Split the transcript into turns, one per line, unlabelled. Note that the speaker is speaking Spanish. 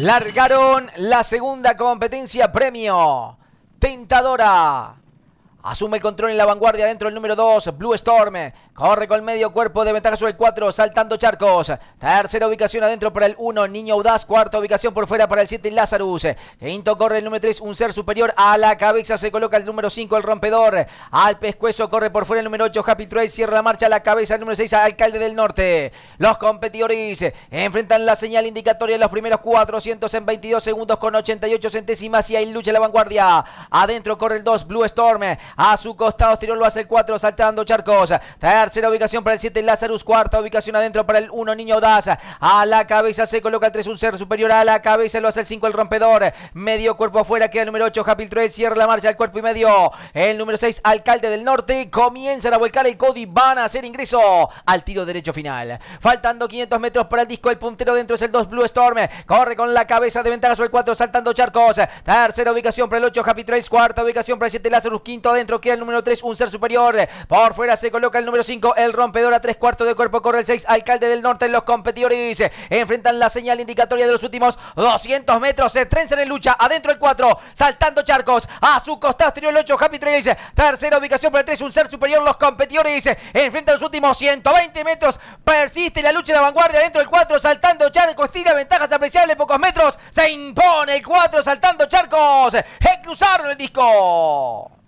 Largaron la segunda competencia premio. Tentadora. Asume el control en la vanguardia dentro el número 2, Blue Storm. Corre con medio cuerpo de ventaja sobre el 4, saltando charcos. Tercera ubicación adentro para el 1, Niño Audaz. Cuarta ubicación por fuera para el 7, Lazarus. Quinto corre el número 3, un ser superior. A la cabeza se coloca el número 5, el rompedor. Al pescuezo corre por fuera el número 8, Happy Cierra la marcha a la cabeza el número 6, Alcalde del Norte. Los competidores enfrentan la señal indicatoria en los primeros 400 en 22 segundos con 88 centésimas y ahí lucha la vanguardia. Adentro corre el 2, Blue Storm. A su costado tiro lo hace el 4, saltando Charcos. Tercera ubicación para el 7, Lazarus. Cuarta ubicación adentro para el 1, Niño Daza. A la cabeza se coloca el 3, un ser superior a la cabeza. Lo hace el 5, el rompedor. Medio cuerpo afuera, queda el número 8, Happy 3. Cierra la marcha al cuerpo y medio. El número 6, Alcalde del Norte. Comienza a volcar el Cody. Van a hacer ingreso al tiro derecho final. Faltando 500 metros para el disco. El puntero dentro es el 2, Blue Storm. Corre con la cabeza de ventaja sobre el 4, saltando Charcos. Tercera ubicación para el 8, Happy 3. Cuarta ubicación para el 7, Lazarus. Quinto de. Dentro queda el número 3, un ser superior. Por fuera se coloca el número 5, el rompedor a tres cuartos de cuerpo. Corre el 6, alcalde del norte. Los competidores enfrentan la señal indicatoria de los últimos 200 metros. Se trenzan en lucha. Adentro el 4, saltando charcos. A su costado exterior el 8, Happy dice Tercera ubicación para el 3, un ser superior. Los competidores enfrentan los últimos 120 metros. Persiste la lucha en la vanguardia. Adentro el 4, saltando charcos. Tira ventajas apreciables, pocos metros. Se impone el 4, saltando charcos. Exclusaron cruzaron el disco.